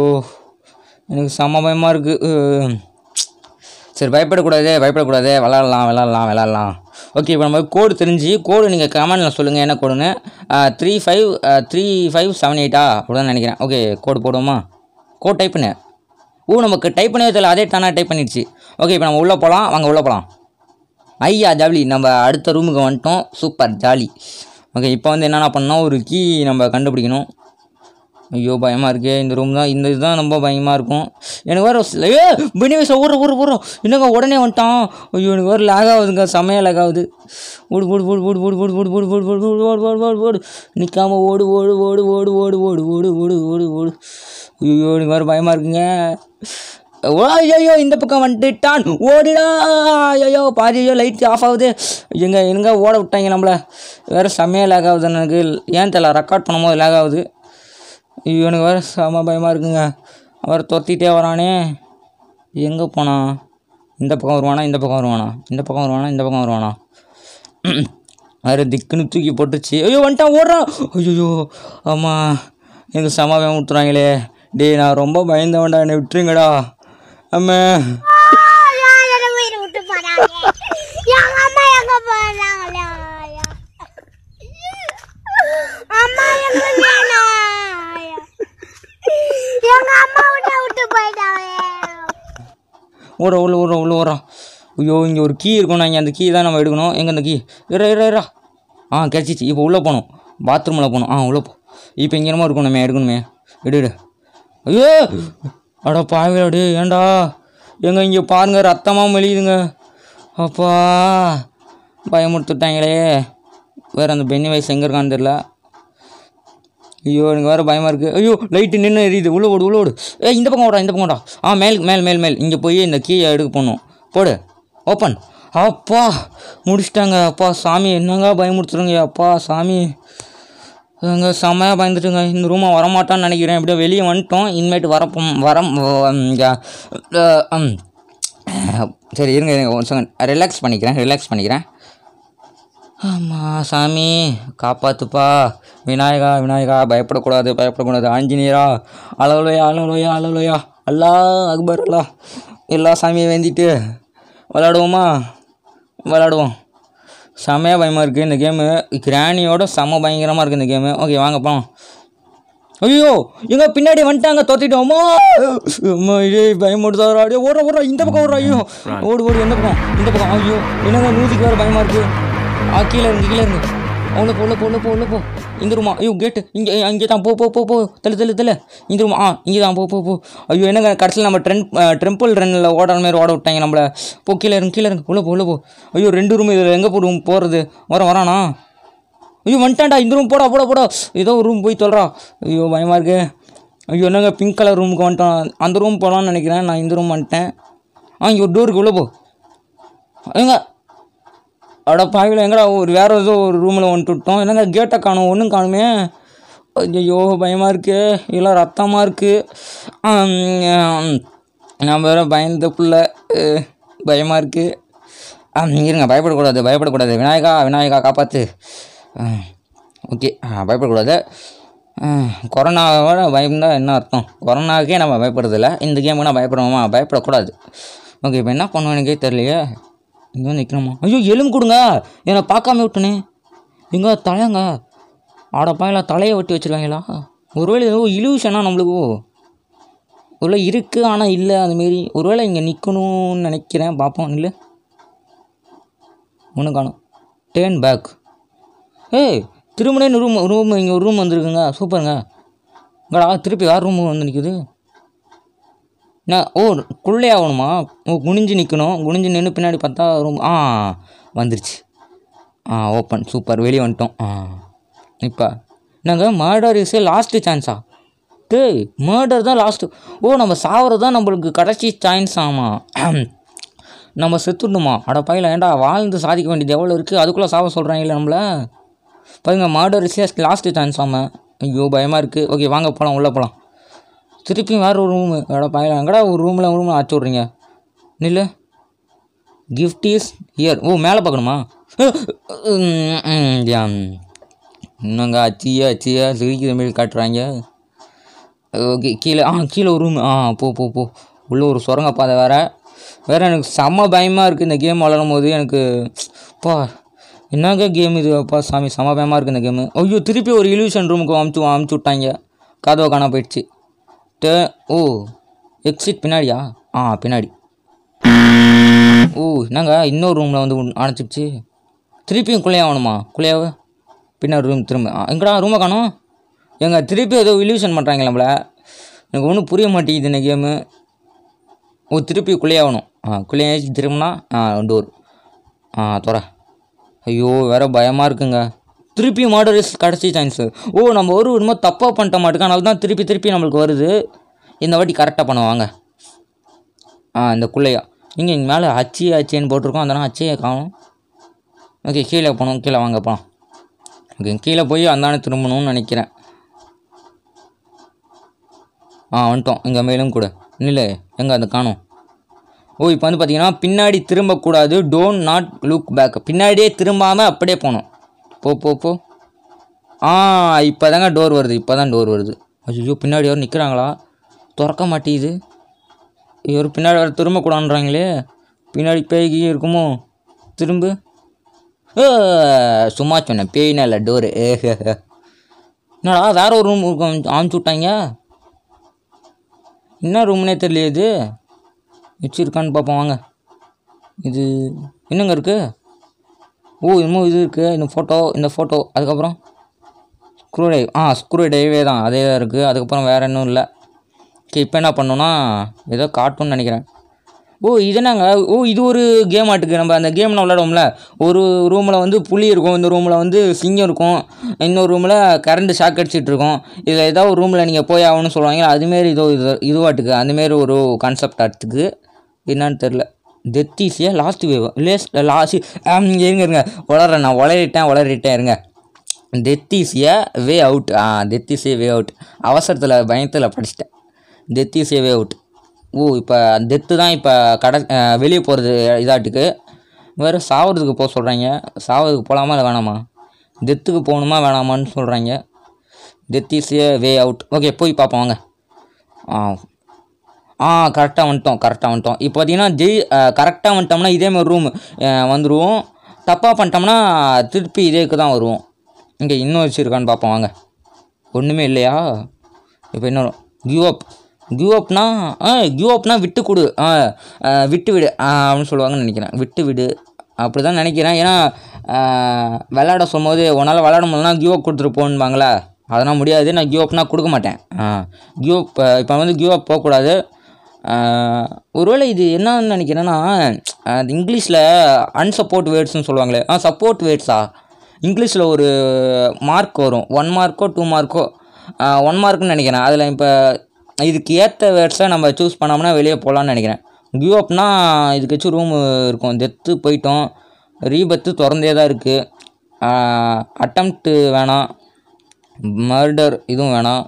எனக்கு செம்ம பயமாக இருக்குது சரி பயப்படக்கூடாதே பயப்படக்கூடாது விளாட்லாம் விளாட்லாம் விளாட்லாம் ஓகே இப்போ நம்ம கோடு தெரிஞ்சு கோடு நீங்கள் கமெண்ட்டில் சொல்லுங்கள் என்ன கோடுன்னு three five three five seven எயிட்டா அப்படிதான் நினைக்கிறேன் ஓகே கோடு போடுவோமா கோட் டைப் பண்ணு ஓ நமக்கு டைப் பண்ணவே தெரியல அதே டானாக டைப் பண்ணிடுச்சு ஓகே இப்போ நம்ம உள்ளே போகலாம் வாங்க உள்ளே போகலாம் ஐயா ஜாலி நம்ம அடுத்த ரூமுக்கு வந்துட்டோம் சூப்பர் ஜாலி ஓகே இப்போ வந்து என்னென்ன பண்ணால் ஒரு கீ நம்ம கண்டுபிடிக்கணும் ஐயோ பயமாக இருக்கே இந்த ரூம் தான் இந்த இதுதான் ரொம்ப பயமாக இருக்கும் எனக்கு வேறு ஏ பெனிவேஸ் ஊற ஊற ஓடுறோம் என்னங்க உடனே வந்துட்டான் ஐயோ எனக்கு வேறு லேக் ஆகுதுங்க சமையல் லேக் ஆகுது ஓடு போடு போடு போடு போடு போடு போடு போடு போடு போடு ஓடு போடு ஓடு போடு போடு நிற்காமல் ஓடு ஓடு ஓடு ஓடு ஓடு ஓடு ஓடு ஓடு ஓடு ஓடு ஐயோ எனக்கு வேறு பயமாக இருக்குங்க ஐயோ இந்த பக்கம் வந்துட்டான் ஓடிடா ஐயோ பாதியோ லைட் ஆஃப் ஆகுது எங்க எங்க ஓட விட்டாங்க நம்மள வேற செம்மையாக லேக் ஆகுது எனக்கு ஏன் தெரியல ரெக்கார்ட் பண்ணும்போது லேக் ஆகுது ஐயோ எனக்கு செம பயமாக இருக்குங்க அவர் தொத்திட்டே வரானே எங்கே போனா இந்த பக்கம் வருவானா இந்த பக்கம் வருவானா இந்த பக்கம் வருவானா இந்த பக்கம் வருவானா வேறு திக்குன்னு தூக்கி போட்டுச்சு ஐயோ வந்துட்டான் ஓடுறான் ஆமா ஆமாம் எனக்கு பயம் விட்டுறாங்களே டேய் நான் ரொம்ப பயந்தவன்டா என்னை விட்டுருங்கடா ஓட உள்ள ஓட உள்ள ஓடுறான் ஐயோ இங்கே ஒரு கீ இருக்கணும் இங்கே அந்த கீ தான் நம்ம எடுக்கணும் எங்கே அந்த கீ இரா இரா இரா ஆ கிடச்சிச்சு இப்போ உள்ளே போகணும் பாத்ரூமில் போகணும் ஆ உள்ளே போ இப்போ இங்கே இருக்கணுமே இருக்கணும் எடுக்கணுமே எடு எடு ஐயோ அட பாவிலாடு ஏண்டா எங்க இங்கே பாருங்க ரத்தமாக மெலியுதுங்க அப்பா பயமுடுத்துட்டாங்களே வேறு அந்த பெண்ணி வயசு எங்கே இருக்கான்னு தெரில ஐயோ எனக்கு வேறு பயமாக இருக்குது ஐயோ லைட்டு நின்று எரியுது உள்ள ஓடு உள்ள ஓடு ஏ இந்த பக்கம் ஓடா இந்த பக்கம் ஓடா ஆ மேல் மேல் மேல் மேல் இங்கே போய் இந்த கீயை எடுக்க போகணும் போடு ஓப்பன் அப்பா முடிச்சிட்டாங்க அப்பா சாமி என்னங்க பயமுடுத்துறங்க அப்பா சாமி இங்கே செம்மையாக பயந்துட்டுங்க இந்த ரூமை வரமாட்டான்னு நினைக்கிறேன் எப்படியோ வெளியே வந்துட்டோம் இனிமேட்டு வரப்போ வர சரி இருங்க இருங்க ஒன் செகண்ட் ரிலாக்ஸ் பண்ணிக்கிறேன் ரிலாக்ஸ் பண்ணிக்கிறேன் ஆமாம் சாமி காப்பாத்துப்பா விநாயகா விநாயகா பயப்படக்கூடாது பயப்படக்கூடாது ஆஞ்சநேயரா அளவுலையா அளவுலையா அளவுலையா அல்லா அக்பர் அல்லா எல்லா சாமியை வேந்திட்டு விளாடுவோமா விளாடுவோம் செமையாக பயமாக இருக்குது இந்த கேமு கிராணியோட செம பயங்கரமாக இருக்குது இந்த கேமு ஓகே வாங்க போகலாம் ஐயோ எங்க பின்னாடி வந்துட்டாங்க தோத்திட்டோமா அம்மா இதே பயமுடுத்தாரா அப்படியே ஓடுற ஓடுற இந்த பக்கம் ஓடுற ஐயோ ஓடு ஓடு எந்த பக்கம் இந்த பக்கம் ஐயோ என்னங்க மியூசிக் வேறு பயமாக இருக்குது ஆ கீழே இருந்து கீழே இருந்து உள்ள போ உள்ள போ போ உள்ள போ இந்த ரூமா ஐயோ கேட்டு இங்கே இங்கே தான் போ போ போ போ தள்ளு தள்ளு தள்ளு இந்த ரூமா ஆ இங்கே தான் போ போ போ ஐயோ என்னங்க கடைசியில் நம்ம ட்ரென் ட்ரெம்பிள் ரன்னில் ஓடுற மாதிரி ஓட விட்டாங்க நம்மளை போ கீழே இருங்க கீழே இருங்க உள்ளே போ உள்ளே போ ஐயோ ரெண்டு ரூம் இதில் எங்கே போ ரூம் போகிறது வர வரானா ஐயோ வந்துட்டாண்டா இந்த ரூம் போடா போடா போடா ஏதோ ஒரு ரூம் போய் சொல்கிறா ஐயோ பயமாக இருக்கு ஐயோ என்னங்க பிங்க் கலர் ரூமுக்கு வந்துட்டோம் அந்த ரூம் போகலான்னு நினைக்கிறேன் நான் இந்த ரூம் வந்துட்டேன் ஆ இங்கே ஒரு டோருக்கு உள்ளே போ எங்கே அட பாவியில் எங்கடா ஒரு வேறு ஏதோ ஒரு ரூமில் வந்துட்டு விட்டோம் என்னங்க கேட்டை காணும் ஒன்றும் காணுமே ஐயோ பயமாக இருக்குது எல்லாம் ரத்தமாக இருக்குது நான் வேறு பயந்த புள்ள பயமாக இருக்குது இருங்க பயப்படக்கூடாது பயப்படக்கூடாது விநாயகா விநாயகா காப்பாற்று ஓகே பயப்படக்கூடாது கொரோனாவோட பயம்தான் என்ன அர்த்தம் கொரோனாவுக்கே நம்ம பயப்படுறதில்ல இந்த கேமுக்கு நான் பயப்படுவோமா பயப்படக்கூடாது ஓகே இப்போ என்ன பண்ணுவோம் எனக்கே தெரியலையே இங்கே நிற்கணுமா ஐயோ எலும்பு கொடுங்க என்னை பார்க்காம விட்டுனே எங்கே தலையாங்க ஆடப்பா எல்லாம் தலையை ஒட்டி வச்சுருக்காங்களா ஒருவேளை ஏதோ இலூஷனா நம்மளுக்கு ஒருவேளை இருக்குது ஆனால் இல்லை அதுமாரி ஒருவேளை இங்கே நிற்கணும்னு நினைக்கிறேன் பார்ப்போம் இல்லை ஒன்று காணும் டேன் பேக் ஏய் திரும்பினே ரூம் ரூம் இங்கே ஒரு ரூம் வந்துருக்குங்க சூப்பருங்க இங்கடா திருப்பி யார் ரூம் வந்து நிற்குது நான் ஓ குள்ளே ஆகணுமா ஓ குனிஞ்சு நிற்கணும் குனிஞ்சு நின்று பின்னாடி பார்த்தா ரொம்ப ஆ வந்துருச்சு ஆ ஓப்பன் சூப்பர் வெளியே வந்துட்டோம் ஆ இப்போ நாங்கள் மர்டர் இஸ் லாஸ்ட்டு சான்ஸா டே மர்டர் தான் லாஸ்ட்டு ஓ நம்ம சாவறது தான் நம்மளுக்கு கடைசி சான்ஸ் ஆமா நம்ம செத்துடணுமா அட பையில ஏன்டா வாழ்ந்து சாதிக்க வேண்டியது எவ்வளோ இருக்குது அதுக்குள்ளே சாவ சொல்கிறாங்க இல்லை நம்மள பாருங்க மர்டர் இஸ் லாஸ்ட்டு சான்ஸ் ஆமாம் ஐயோ பயமாக இருக்குது ஓகே வாங்க போகலாம் உள்ளே போகலாம் திருப்பி வேறு ஒரு ரூமு எடா பையன் எங்கடா ஒரு ரூமில் ஒரு ரூமில் ஆச்சு விட்றீங்க நில் கிஃப்ட் இஸ் இயர் ஓ மேலே பார்க்கணுமா இன்னங்க அச்சியா அச்சியா சிரிக்கிற மாரி காட்டுறாங்க ஓகே கீழே ஆ கீழே ஒரு ரூம் ஆ போ போ போ உள்ளே ஒரு சுரங்க பாதை வேறு வேறு எனக்கு செம்ம பயமாக இருக்குது இந்த கேம் விளாடும் போது எனக்கு பா என்னங்க கேம் இது அப்பா சாமி செம்ம பயமாக இருக்குது இந்த கேமு ஐயோ திருப்பி ஒரு இலூஷன் ரூமுக்கு அமுச்சு அமுச்சு விட்டாங்க கதவை காணா போயிடுச்சு ட ஓ எக்ஸிட் பின்னாடியா ஆ பின்னாடி ஓ என்னங்க இன்னொரு ரூமில் வந்து அணைச்சிடுச்சு திருப்பியும் ஆகணுமா குள்ளையாவ பின்னாடி ரூம் திரும்ப எங்கடா ரூமை காணும் எங்க திருப்பி ஏதோ இல்யூஷன் பண்ணுறாங்க நம்மள எனக்கு ஒன்றும் புரிய மாட்டேங்குது இந்த கேமு ஓ திருப்பி குள்ளையாகணும் ஆ குள்ளையாச்சு திரும்பினா ஆ டோர் ஆ துறை ஐயோ வேறு பயமாக இருக்குங்க திருப்பி மர்டர் கடைசி சான்ஸு ஓ நம்ம ஒரு விடுமோ தப்பாக பண்ணிட்ட மாட்டோம் அதனால தான் திருப்பி திருப்பி நம்மளுக்கு வருது இந்த வாட்டி கரெக்டாக பண்ணுவாங்க ஆ இந்த குள்ளையா இங்கே இங்கே மேலே அச்சி அச்சின்னு போட்டிருக்கோம் அதனால் அச்சையே காணும் ஓகே கீழே போகணும் கீழே வாங்க போகலாம் ஓகே கீழே போய் அந்தானே திரும்பணும்னு நினைக்கிறேன் ஆ வந்துட்டோம் இங்கே மேலும் கூட இல்லை எங்கே அதை காணும் ஓ இப்போ வந்து பார்த்தீங்கன்னா பின்னாடி திரும்பக்கூடாது டோன்ட் நாட் லுக் பேக் பின்னாடியே திரும்பாமல் அப்படியே போகணும் போ போ போ ஆ இப்போ தாங்க டோர் வருது இப்போ தான் டோர் வருது ஐயோ பின்னாடி யாரும் நிற்கிறாங்களா திறக்க மாட்டேங்குது இவர் பின்னாடி வேறு திரும்ப கூடான்றாங்களே பின்னாடி பேய்கி இருக்குமோ திரும்ப சும்மா சொன்னேன் பேயினா இல்லை டோரு என்னடா வேறு ஒரு ரூம் இருக்கும் அமைச்சு விட்டாங்க என்ன ரூம்னே தெரியல இது வச்சுருக்கான்னு பார்ப்போம் வாங்க இது என்னங்க இருக்குது ஓ இன்னும் இது இருக்குது இந்த ஃபோட்டோ இந்த ஃபோட்டோ அதுக்கப்புறம் ஸ்க்ரூ டைவ் ஆ ஸ்க்ரூ ட்ரைவே தான் அதே தான் இருக்குது அதுக்கப்புறம் வேறு இன்னும் இல்லை ஓகே இப்போ என்ன பண்ணோன்னா ஏதோ காட்டணும்னு நினைக்கிறேன் ஓ இது என்னங்க ஓ இது ஒரு கேம் ஆட்டுக்கு நம்ம அந்த கேம்லாம் விளாடுவோம்ல ஒரு ரூமில் வந்து புளி இருக்கும் இந்த ரூமில் வந்து சிங்கம் இருக்கும் இன்னொரு ரூமில் கரண்ட் ஷாக் அடிச்சுட்டு இருக்கும் இதில் ஏதோ ஒரு ரூமில் நீங்கள் போய் ஆகணும்னு சொல்லுவாங்க அதுமாரி இதோ இது இதுவாட்டுக்கு அந்தமாரி ஒரு கான்செப்ட் ஆட்டுக்கு என்னன்னு தெரில டெத் ஈஸியாக லாஸ்ட் வேவ் லேஸ்ட் லாஸ்ட் இருங்க இருங்க உளற நான் உளறிட்டேன் உளறிட்டேன் இருங்க டெத் ஈஸியாக வே அவுட் ஆ டெத் ஈஸியே வே அவுட் அவசரத்தில் பயத்தில் படிச்சிட்டேன் டெத் ஈஸியே வே அவுட் ஓ இப்போ டெத்து தான் இப்போ கடை வெளியே போகிறது இதாட்டுக்கு வேறு சாவறதுக்கு போக சொல்கிறாங்க சாவறதுக்கு போகலாமா இல்லை வேணாமா டெத்துக்கு போகணுமா வேணாமான்னு சொல்கிறாங்க டெத் ஈஸியா வே அவுட் ஓகே போய் பார்ப்போம் வாங்க ஆ கரெக்டாக வந்துட்டோம் கரெக்டாக வந்துட்டோம் இப்போ பார்த்தீங்கன்னா ஜெய் கரெக்டாக வந்துட்டோம்னா இதேமாதிரி ரூம் வந்துடுவோம் தப்பாக பண்ணிட்டோம்னா திருப்பி இதேக்கு தான் வருவோம் இங்கே இன்னும் வச்சுருக்கான்னு பார்ப்போம் வாங்க ஒன்றுமே இல்லையா இப்போ இன்னும் கியூ அப் கியூ அப்னா ஆ கியூ அப்னா விட்டு கொடு ஆ விட்டு விடு அப்படின்னு சொல்லுவாங்கன்னு நினைக்கிறேன் விட்டு விடு அப்படி தான் நினைக்கிறேன் ஏன்னா விளாட சொல்லும்போது உன்னால் விளாட முடியலனா கியூ அப் கொடுத்துட்டு போகணும்பாங்களே அதெல்லாம் முடியாது நான் கியூ அப்னா கொடுக்க மாட்டேன் கியூ அப் இப்போ வந்து கியூ அப் போகக்கூடாது ஒருவேளை இது என்னன்னு நினைக்கிறேன்னா அது இங்கிலீஷில் அன்சப்போர்ட் வேர்ட்ஸ்னு சொல்லுவாங்களே ஆ சப்போர்ட் வேர்ட்ஸா இங்கிலீஷில் ஒரு மார்க் வரும் ஒன் மார்க்கோ டூ மார்க்கோ ஒன் மார்க்னு நினைக்கிறேன் அதில் இப்போ இதுக்கு ஏற்ற வேர்ட்ஸை நம்ம சூஸ் பண்ணோம்னா வெளியே போகலான்னு நினைக்கிறேன் கியூ அப்னா இதுக்கு வச்சு ரூம் இருக்கும் டெத்து போயிட்டோம் ரீபத்து திறந்தே தான் இருக்குது அட்டம் வேணாம் மர்டர் இதுவும் வேணாம்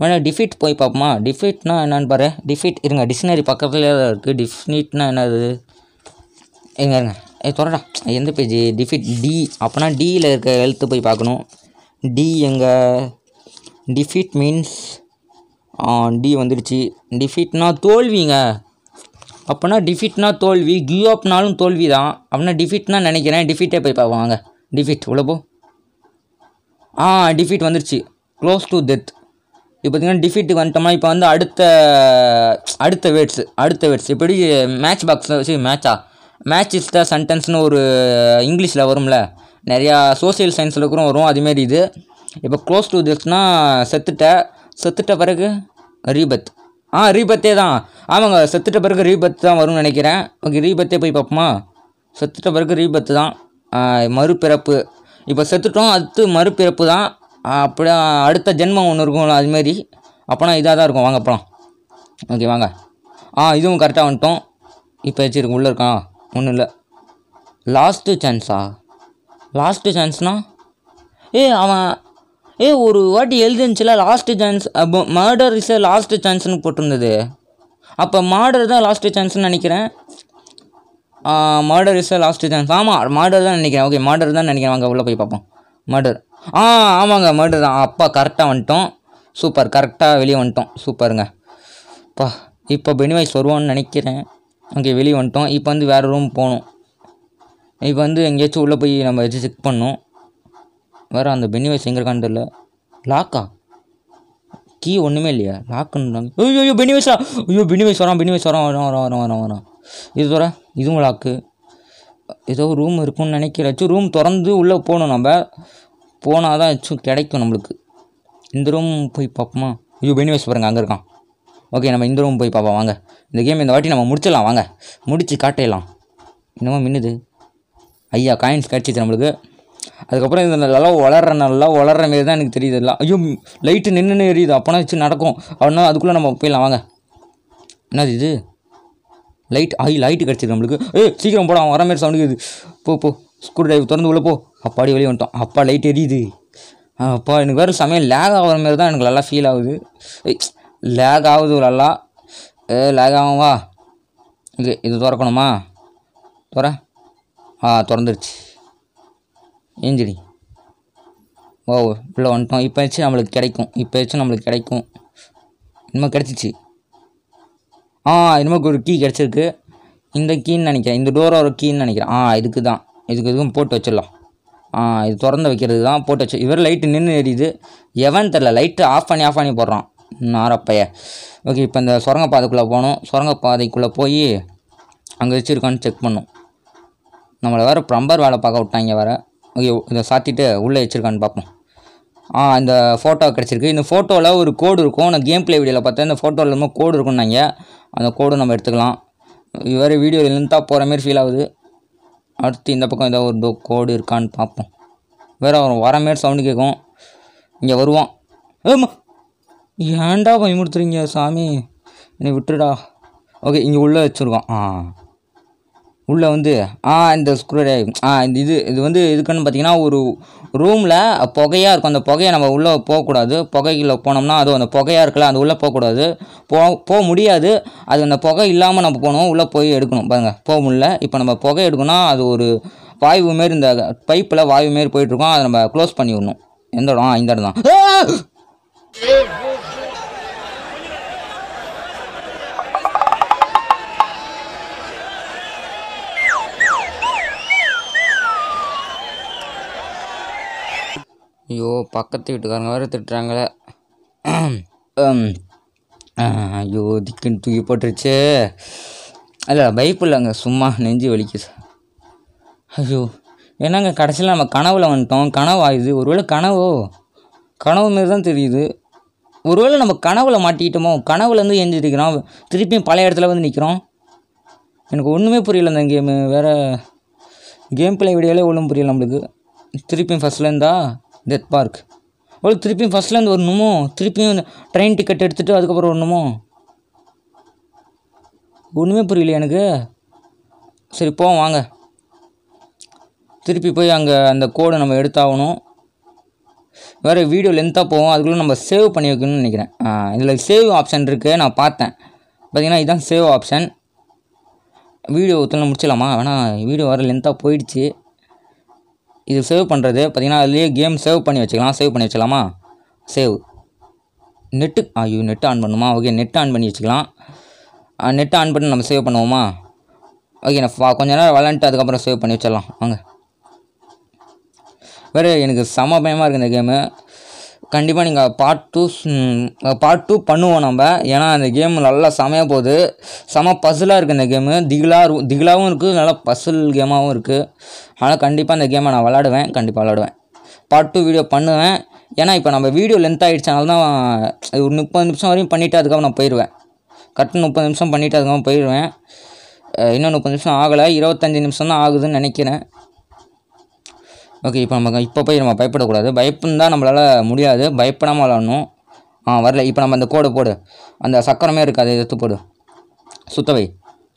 வேணா டிஃபிட் போய் பார்ப்போமா டிஃபிட்னா என்னென்னு பாரு டிஃபிட் இருங்க டிக்ஷனரி பக்கத்துலேயே தான் இருக்குது டிஃபினிட்னா என்னது எங்க இருங்க ஏ தொடடா எந்த பேஜ் டிஃபிட் டி அப்போனா டியில் இருக்க எழுத்து போய் பார்க்கணும் டி எங்கள் டிஃபிட் மீன்ஸ் டி வந்துடுச்சு டிஃபிட்னா தோல்விங்க அப்போனா டிஃபிட்னா தோல்வி கிவ் ஆப்னாலும் தோல்வி தான் அப்படின்னா டிஃபிட்னா நினைக்கிறேன் டிஃபிட்டே போய் பார்ப்போம் வாங்க டிஃபிட் உள்ள ஆ டிஃபிட் வந்துருச்சு க்ளோஸ் டு டெத் இப்போ பார்த்திங்கன்னா டிஃபீட்டுக்கு வந்துட்டோம்னா இப்போ வந்து அடுத்த அடுத்த வேர்ட்ஸு அடுத்த வேர்ட்ஸ் இப்படி மேட்ச் பாக்ஸ் வச்சு மேட்சா மேட்ச் இஸ் த சென்டென்ஸ்னு ஒரு இங்கிலீஷில் வரும்ல நிறையா சோசியல் சயின்ஸில் கூட வரும் அதுமாரி இது இப்போ க்ளோஸ் டு திஸ்னால் செத்துட்ட செத்துட்ட பிறகு ரீபத் ஆ ரீபத்தே தான் ஆமாங்க செத்துட்ட பிறகு ரீபத் தான் வரும்னு நினைக்கிறேன் ஓகே ரீபத்தே போய் பார்ப்போமா செத்துட்ட பிறகு ரீபத்து தான் மறுபிறப்பு இப்போ செத்துட்டோம் அடுத்து மறுபிறப்பு தான் அப்படி அடுத்த ஜென்மம் ஒன்று இருக்கும்ல அதுமாரி அப்போனா இதாக தான் இருக்கும் வாங்க அப்போலாம் ஓகே வாங்க ஆ இதுவும் கரெக்டாக வந்துட்டோம் இப்போ வச்சுருக்கு உள்ளே இருக்கான் ஒன்றும் இல்லை லாஸ்ட்டு சான்ஸா லாஸ்ட்டு சான்ஸ்னா ஏ அவன் ஏ ஒரு வாட்டி எழுதுனுச்சுல லாஸ்ட்டு சான்ஸ் அப்போ மர்டர் இஸ் லாஸ்ட்டு சான்ஸ்னு போட்டிருந்தது அப்போ மர்டர் தான் லாஸ்ட்டு சான்ஸ்னு நினைக்கிறேன் மர்டர் இஸ் லாஸ்ட்டு சான்ஸ் ஆமாம் மர்டர் தான் நினைக்கிறேன் ஓகே மர்டர் தான் நினைக்கிறேன் வாங்க உள்ளே போய் பார்ப்போம் மர்டர் ஆ ஆமாங்க மர்டர் தான் அப்பா கரெக்டாக வந்துட்டோம் சூப்பர் கரெக்டாக வெளியே வந்துட்டோம் சூப்பருங்க அப்பா இப்போ பெனிவைஸ் வருவான்னு நினைக்கிறேன் அங்கே வெளியே வந்துட்டோம் இப்போ வந்து வேறு ரூம் போகணும் இப்போ வந்து எங்கேயாச்சும் உள்ளே போய் நம்ம எதாச்சும் செக் பண்ணோம் வேறு அந்த பெனிவைஸ் எங்கே இருக்கான்னு தெரியல லாக்கா கீ ஒன்றுமே இல்லையா லாக்குன்னு ஐயோ ஐயோ பெனிவைஸா ஐயோ பெனிவைஸ் வரான் பெனிவைஸ் வரான் வரான் வரான் வரான் வரான் வரான் இது தோற இதுவும் லாக்கு ஏதோ ரூம் இருக்கும்னு நினைக்கிறாச்சும் ரூம் திறந்து உள்ளே போகணும் நம்ம போனால் தான் ஏச்சும் கிடைக்கும் நம்மளுக்கு இந்த ரூம் போய் பார்ப்போமா ஐயோ பெனிவேஸ் பாருங்கள் அங்கே இருக்கான் ஓகே நம்ம இந்த ரூம் போய் பார்ப்போம் வாங்க இந்த கேம் இந்த வாட்டி நம்ம முடிச்சிடலாம் வாங்க முடித்து காட்டிடலாம் என்னமோ மின்னுது ஐயா காயின்ஸ் கிடச்சிச்சு நம்மளுக்கு அதுக்கப்புறம் இது நல்லா வளர்ற நல்லா வளர்ற மாரி தான் எனக்கு தெரியுது எல்லாம் ஐயோ லைட்டு நின்றுன்னு எரியுது அப்போனா வச்சு நடக்கும் அப்படின்னா அதுக்குள்ளே நம்ம போயிடலாம் வாங்க என்னது இது லைட் ஐ லைட்டு கிடச்சிது நம்மளுக்கு ஏ சீக்கிரம் போட வர மாரி சவுண்டு இது போ போ ஸ்க்ரூ ட்ரைவர் திறந்து உள்ள போ அப்பாடி வெளியே வந்துட்டோம் அப்பா லைட் எரியுது அப்பா எனக்கு வேறு சமயம் லேக் ஆகிற மாதிரி தான் எனக்கு நல்லா ஃபீல் ஆகுது லேக் ஆகுது நல்லா ஏ லேக் ஆகும் வா இது இது திறக்கணுமா துற ஆ திறந்துருச்சு ஏஞ்சிடி ஓ உள்ளே வந்துட்டோம் இப்போ வச்சு நம்மளுக்கு கிடைக்கும் இப்போ வச்சு நம்மளுக்கு கிடைக்கும் இனிமேல் கிடச்சிச்சு ஆ இனிமேல் ஒரு கீ கிடச்சிருக்கு இந்த கீன்னு நினைக்கிறேன் இந்த டோரோட கீன்னு நினைக்கிறேன் ஆ இதுக்கு தான் இதுக்கு இதுக்கும் போட்டு வச்சிடலாம் இது திறந்து வைக்கிறது தான் போட்டு வச்சு இவர் லைட்டு நின்று எரியுது எவன் தெரில லைட்டு ஆஃப் பண்ணி ஆஃப் பண்ணி போடுறான் நாரப்பைய ஓகே இப்போ இந்த சுரங்க பாதைக்குள்ளே போகணும் சுரங்க பாதைக்குள்ளே போய் அங்கே வச்சுருக்கான்னு செக் பண்ணும் நம்மளை வேறு ப்ரம்பர் வேலை பார்க்க விட்டாங்க வேறு ஓகே இதை சாத்திட்டு உள்ளே வச்சுருக்கான்னு பார்ப்போம் ஆ இந்த ஃபோட்டோ கிடச்சிருக்கு இந்த ஃபோட்டோவில் ஒரு கோடு இருக்கும் நான் கேம் பிளே வீடியோவில் பார்த்தேன் இந்த ஃபோட்டோவில் இன்னும் கோடு இருக்கும்னாங்க அந்த கோடு நம்ம எடுத்துக்கலாம் இவரே வீடியோவில் இருந்தால் போகிற மாதிரி ஃபீல் ஆகுது அடுத்து இந்த பக்கம் ஏதாவது ஒரு டோ கோடு இருக்கான்னு பார்ப்போம் வேறு வரும் வர மாரி சவுண்டு கேட்கும் இங்கே வருவான் ஏம்மா ஏன்டா பயமுடுத்துறீங்க சாமி என்னை விட்டுடா ஓகே இங்கே உள்ளே வச்சுருக்கான் ஆ உள்ளே வந்து ஆ இந்த ஸ்க்ரூ ஆ இந்த இது இது வந்து இதுக்குன்னு பார்த்தீங்கன்னா ஒரு ரூமில் புகையாக இருக்கும் அந்த புகையை நம்ம உள்ளே போகக்கூடாது புகைக்குள்ளே போனோம்னா அதுவும் அந்த புகையாக இருக்கல அது உள்ளே போகக்கூடாது போ போக முடியாது அது அந்த புகை இல்லாமல் நம்ம போகணும் உள்ளே போய் எடுக்கணும் பாருங்கள் போக முடியல இப்போ நம்ம புகை எடுக்கணும்னா அது ஒரு வாய்வு மாரி இந்த பைப்பில் வாய்வு மாரி போயிட்டுருக்கோம் அதை நம்ம க்ளோஸ் பண்ணி விடணும் எந்த இடம் இந்த இடம் தான் ஐயோ பக்கத்து வீட்டுக்காரங்க வேறு திட்டுறாங்களே ஐயோ திக்குன்னு தூக்கி போட்டுருச்சு இல்லை பைப்பு இல்லைங்க சும்மா நெஞ்சு வலிக்கு ஐயோ என்னங்க கடைசியில் நம்ம கனவில் வந்துட்டோம் கனவு இது ஒருவேளை கனவோ கனவு மாரி தான் தெரியுது ஒருவேளை நம்ம கனவில் மாட்டிக்கிட்டோமோ கனவுலேருந்து எஞ்சிருக்கிறோம் திருப்பியும் பழைய இடத்துல வந்து நிற்கிறோம் எனக்கு ஒன்றுமே புரியல இந்த கேமு வேறு கேம் பிளே வீடியோலே ஒன்றும் புரியல நம்மளுக்கு திருப்பியும் ஃபஸ்ட்லேருந்தா டெத் பார்க் அவளுக்கு திருப்பியும் ஃபஸ்ட்லேருந்து வரணுமோ திருப்பியும் ட்ரெயின் டிக்கெட் எடுத்துகிட்டு அதுக்கப்புறம் வரணுமோ ஒன்றுமே புரியல எனக்கு சரி போவோம் வாங்க திருப்பி போய் அங்கே அந்த கோடை நம்ம எடுத்தாகணும் வேறு வீடியோ லென்த்தாக போவோம் அதுக்குள்ளே நம்ம சேவ் பண்ணி வைக்கணும்னு நினைக்கிறேன் இதில் சேவ் ஆப்ஷன் இருக்குது நான் பார்த்தேன் பார்த்திங்கன்னா இதுதான் சேவ் ஆப்ஷன் வீடியோ ஒத்துல முடிச்சிடலாமா வேணால் வீடியோ வர லென்த்தாக போயிடுச்சு இது சேவ் பண்ணுறது பார்த்திங்கன்னா அதுலேயே கேம் சேவ் பண்ணி வச்சுக்கலாம் சேவ் பண்ணி வச்சுக்கலாமா சேவ் நெட்டு ஐயோ நெட் ஆன் பண்ணுமா ஓகே நெட் ஆன் பண்ணி வச்சுக்கலாம் நெட் ஆன் பண்ணி நம்ம சேவ் பண்ணுவோமா ஓகே நான் கொஞ்ச நேரம் விளாண்டுட்டு அதுக்கப்புறம் சேவ் பண்ணி வச்சிடலாம் வாங்க வேறு எனக்கு சம பயமாக இருக்குது இந்த கேமு கண்டிப்பாக நீங்கள் பார்ட் டூ பார்ட் டூ பண்ணுவோம் நம்ம ஏன்னா அந்த கேம் நல்லா சமைய போகுது செம பசிலாக இருக்குது இந்த கேமு திகிலா திகிலாகவும் இருக்குது நல்லா பசில் கேமாகவும் இருக்குது அதனால் கண்டிப்பாக இந்த கேமை நான் விளாடுவேன் கண்டிப்பாக விளாடுவேன் பார்ட் டூ வீடியோ பண்ணுவேன் ஏன்னா இப்போ நம்ம வீடியோ லென்த் ஆகிடுச்சனால தான் ஒரு முப்பது நிமிஷம் வரையும் பண்ணிவிட்டு அதுக்கப்புறம் நான் போயிடுவேன் கரெக்டாக முப்பது நிமிஷம் பண்ணிவிட்டு அதுக்கப்புறம் போயிடுவேன் இன்னும் முப்பது நிமிஷம் ஆகலை இருபத்தஞ்சி நிமிஷம் தான் ஆகுதுன்னு நினைக்கிறேன் ஓகே இப்போ நம்ம இப்போ போய் நம்ம பயப்படக்கூடாது தான் நம்மளால் முடியாது பயப்படாமல் விளாடணும் ஆ வரல இப்போ நம்ம அந்த கோடை போடு அந்த சக்கரமே இருக்காது எடுத்து போடு சுத்தவை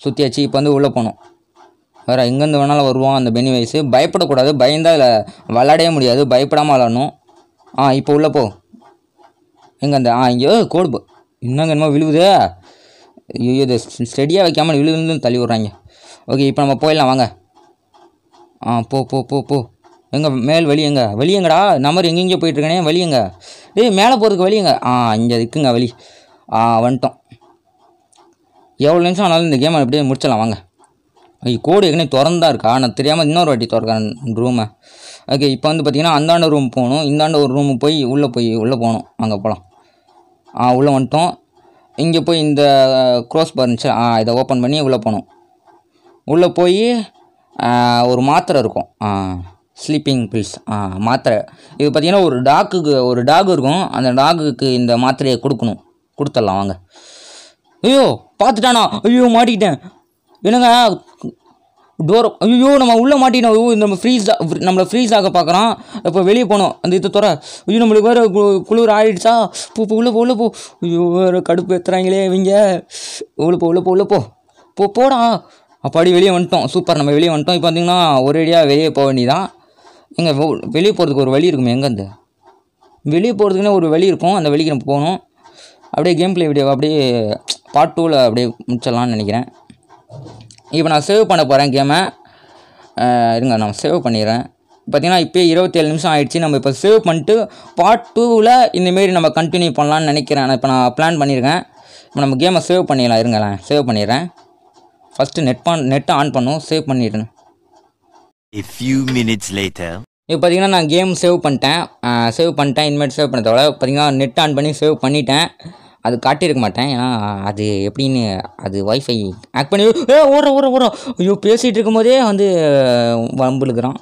சுற்றியாச்சு இப்போ வந்து உள்ளே போகணும் வேறு எங்கேருந்து வேணாலும் வருவோம் அந்த பெனி வயசு பயப்படக்கூடாது பயந்தால் அதில் விளாடவே முடியாது பயப்படாமல் விளாடணும் ஆ இப்போ உள்ளே போ எங்கே அந்த ஆ ஐயோ கோடு போ இன்னும் என்னமோ விழுவுது ஐயோ இது ஸ்டெடியாக வைக்காமல் விழுந்து தள்ளி விட்றாங்க ஓகே இப்போ நம்ம போயிடலாம் வாங்க ஆ போ போ போ போ எங்கே மேல் வெளியங்க வெளியேங்கடா நம்பர் எங்கே எங்கெங்கே போயிட்டுருக்கேனே வெளியங்க ஏய் மேலே போகிறதுக்கு வெளியங்க ஆ இங்கே இருக்குங்க வழி ஆ வந்துட்டோம் எவ்வளோ நிமிஷம் ஆனாலும் இந்த கேமை அப்படியே முடிச்சலாம் வாங்க ஐயோ கோடு ஏற்கனவே திறந்தா இருக்கா நான் தெரியாமல் இன்னொரு வாட்டி திறக்கிறேன் ரூமை ஓகே இப்போ வந்து பார்த்திங்கன்னா அந்தாண்ட ரூம் போகணும் இந்தாண்ட ஒரு ரூம் போய் உள்ளே போய் உள்ளே போகணும் அங்கே போகலாம் ஆ உள்ளே வந்துட்டோம் இங்கே போய் இந்த க்ரோஸ் பர்னிச்சு ஆ இதை ஓப்பன் பண்ணி உள்ளே போகணும் உள்ளே போய் ஒரு மாத்திரை இருக்கும் ஆ ஸ்லீப்பிங் பில்ஸ் மாத்திரை இது பார்த்திங்கன்னா ஒரு டாக்குக்கு ஒரு டாக் இருக்கும் அந்த டாகுக்கு இந்த மாத்திரையை கொடுக்கணும் கொடுத்துடலாம் வாங்க ஐயோ பார்த்துட்டானா ஐயோ மாட்டிக்கிட்டேன் என்னங்க டோர் ஐயோ நம்ம உள்ளே மாட்டினோம் ஐயோ நம்ம ஃப்ரீஸ் நம்மளை ஃப்ரீஸ் ஆக பார்க்குறோம் இப்போ வெளியே போனோம் அந்த இது துறை ஐயோ நம்மளுக்கு வேறு குளிர் ஆகிடுச்சா போ போ உள்ளே போ உள்ளே போ ஐயோ வேறு கடுப்பு ஏற்றுறாங்களே இவங்க உள்ளே போ உள்ளே போ உள்ளே போ போடா அப்பாடி வெளியே வந்துட்டோம் சூப்பர் நம்ம வெளியே வந்துட்டோம் இப்போ பார்த்தீங்கன்னா ஒரேடியாக வெளியே போக வேண்டியதான் எங்கே வெளியே போகிறதுக்கு ஒரு வழி இருக்குமே எங்கேருந்து வெளியே போகிறதுக்குன்னே ஒரு வழி இருக்கும் அந்த வழிக்கு நம்ம போகணும் அப்படியே கேம் பிளே வீடியோ அப்படியே பார்ட் டூவில் அப்படியே முடிச்சிடலான்னு நினைக்கிறேன் இப்போ நான் சேவ் பண்ண போகிறேன் கேமை இருங்க நான் சேவ் பண்ணிடுறேன் பார்த்திங்கன்னா இப்போ இருபத்தேழு நிமிஷம் ஆகிடுச்சு நம்ம இப்போ சேவ் பண்ணிட்டு பார்ட் டூவில் இந்தமாரி நம்ம கண்டினியூ பண்ணலான்னு நினைக்கிறேன் இப்போ நான் பிளான் பண்ணியிருக்கேன் இப்போ நம்ம கேமை சேவ் பண்ணிடலாம் இருங்களேன் சேவ் பண்ணிடுறேன் ஃபஸ்ட்டு நெட் பான் நெட்டை ஆன் பண்ணும் சேவ் பண்ணிடுறேன் A few minutes later இப்போ பார்த்திங்கன்னா நான் கேம் சேவ் பண்ணிட்டேன் சேவ் பண்ணிட்டேன் இனிமேட் சேவ் பண்ண தவிர பார்த்திங்கன்னா நெட் ஆன் பண்ணி சேவ் பண்ணிட்டேன் அது காட்டியிருக்க மாட்டேன் ஏன்னா அது எப்படின்னு அது ஒய்ஃபை ஆக்ட் பண்ணி ஏ ஓர ஓர ஓர ஐயோ பேசிகிட்டு இருக்கும்போதே வந்து வம்புழுக்கிறான்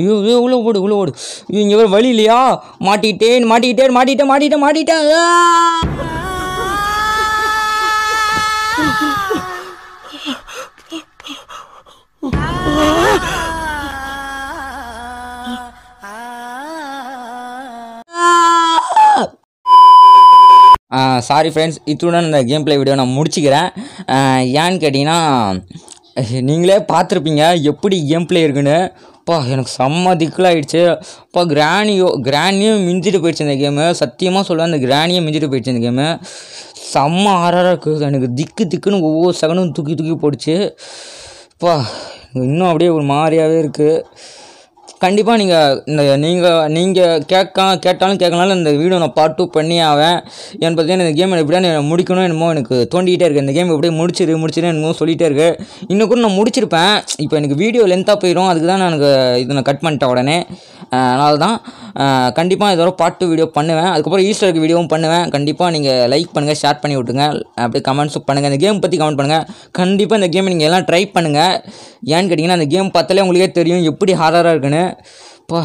ஐயோ ஐயோ உள்ள ஓடு உள்ள ஓடு ஐயோ இங்கே வழி இல்லையா மாட்டிக்கிட்டேன் மாட்டிக்கிட்டேன் மாட்டிக்கிட்டேன் மாட்டிக்கிட்டேன் மாட்டிக்கிட்டேன் சாரி ஃப்ரெண்ட்ஸ் இத்துடன் இந்த கேம் பிளே வீடியோ நான் முடிச்சுக்கிறேன் ஏன்னு கேட்டிங்கன்னா நீங்களே பார்த்துருப்பீங்க எப்படி கேம் பிளே இருக்குன்னு அப்பா எனக்கு செம்ம திக்கலாகிடுச்சு அப்பா கிராணியோ கிராணியும் மிஞ்சிட்டு போயிடுச்சு இந்த கேமு சத்தியமாக சொல்ல அந்த கிராணியை மிஞ்சிட்டு போயிடுச்சு இந்த கேமு செம்ம ஆறாக இருக்குது எனக்கு திக்கு திக்குன்னு ஒவ்வொரு செகண்டும் தூக்கி தூக்கி போடுச்சு அப்பா இன்னும் அப்படியே ஒரு மாதிரியாகவே இருக்குது கண்டிப்பாக நீங்கள் இந்த நீங்கள் நீங்கள் கேட்க கேட்டாலும் கேட்கனாலும் இந்த வீடியோ நான் பார்ட் டூ பண்ணி ஆவேன் என் பார்த்தீங்கன்னா இந்த கேம் எப்படியா முடிக்கணும் என்னமோ எனக்கு தோண்டிகிட்டே இருக்குது இந்த கேம் எப்படியே முடிச்சிரு முடிச்சிரு என்னமோ சொல்லிகிட்டே இருக்கு இன்னும் கூட நான் முடிச்சிருப்பேன் இப்போ எனக்கு வீடியோ லென்த்தாக போயிடும் அதுக்கு தான் நான் எனக்கு இதை நான் கட் பண்ணிட்டேன் உடனே அதனால தான் கண்டிப்பாக இதோட பார்ட் டூ வீடியோ பண்ணுவேன் அதுக்கப்புறம் ஈஸ்டருக்கு வீடியோவும் பண்ணுவேன் கண்டிப்பாக நீங்கள் லைக் பண்ணுங்கள் ஷேர் பண்ணி விட்டுங்க அப்படியே கமெண்ட்ஸும் பண்ணுங்கள் இந்த கேம் பற்றி கமெண்ட் பண்ணுங்கள் கண்டிப்பாக இந்த கேம் நீங்கள் எல்லாம் ட்ரை பண்ணுங்கள் ஏன்னு கேட்டிங்கன்னா அந்த கேம் பார்த்தாலே உங்களுக்கே தெரியும் எப்படி ஹாரராக இருக்குன்னு இப்போ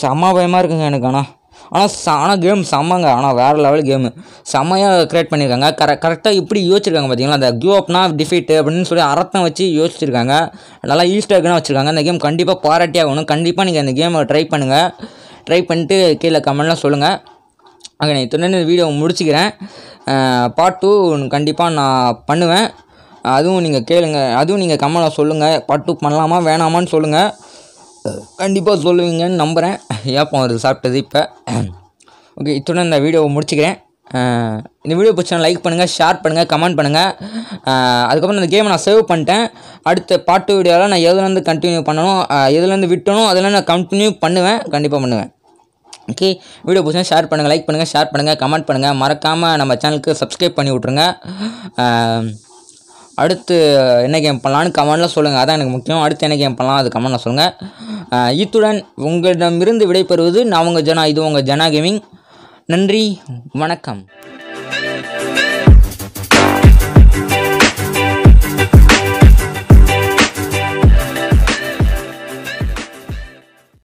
செம்ம பயமாக இருக்குங்க எனக்கு ஆனால் ஆனால் ஆனால் கேம் செம்மங்க ஆனால் வேறு லெவல் கேமு செம்மையாக க்ரியேட் பண்ணியிருக்காங்க கர கரெக்டாக இப்படி யோசிச்சிருக்காங்க பார்த்தீங்களா அந்த கியூப்னா டிஃபீட்டு அப்படின்னு சொல்லி அர்த்தம் வச்சு யோசிச்சிருக்காங்க நல்லா ஈஸ்டர்க்குன்னு வச்சுருக்காங்க அந்த கேம் கண்டிப்பாக பாராட்டி ஆகணும் கண்டிப்பாக நீங்கள் அந்த கேமை ட்ரை பண்ணுங்கள் ட்ரை பண்ணிட்டு கீழே கமெண்ட்லாம் சொல்லுங்கள் அங்கே நான் இத்தனை வீடியோ முடிச்சுக்கிறேன் பார்ட் டூ கண்டிப்பாக நான் பண்ணுவேன் அதுவும் நீங்கள் கேளுங்கள் அதுவும் நீங்கள் கமெண்ட்டில் சொல்லுங்கள் பார்ட் டூ பண்ணலாமா வேணாமான்னு சொல்லுங்கள் கண்டிப்பாக சொல்லுவீங்கன்னு நம்புகிறேன் ஏப்பம் அது சாப்பிட்டது இப்போ ஓகே இத்துடன் இந்த வீடியோவை முடிச்சுக்கிறேன் இந்த வீடியோ பிடிச்சா லைக் பண்ணுங்கள் ஷேர் பண்ணுங்கள் கமெண்ட் பண்ணுங்கள் அதுக்கப்புறம் இந்த கேமை நான் சேவ் பண்ணிட்டேன் அடுத்த பாட்டு வீடியோவில் நான் எதுலேருந்து கண்டினியூ பண்ணணும் எதுலேருந்து விட்டணும் அதெல்லாம் நான் கண்டினியூ பண்ணுவேன் கண்டிப்பாக பண்ணுவேன் ஓகே வீடியோ பிடிச்சா ஷேர் பண்ணுங்கள் லைக் பண்ணுங்கள் ஷேர் பண்ணுங்கள் கமெண்ட் பண்ணுங்கள் மறக்காமல் நம்ம சேனலுக்கு சப்ஸ்கிரைப் பண்ணி விட்ருங்க அடுத்து என்ன கேம் பண்ணலான்னு கமெண்டில் சொல்லுங்கள் அதான் எனக்கு முக்கியம் அடுத்து என்ன கேம் பண்ணலாம் அது கமெண்டில் சொல்லுங்கள் இத்துடன் உங்களிடமிருந்து விடைபெறுவது நான் உங்கள் ஜனா இது உங்கள் ஜனா கேமிங் நன்றி வணக்கம்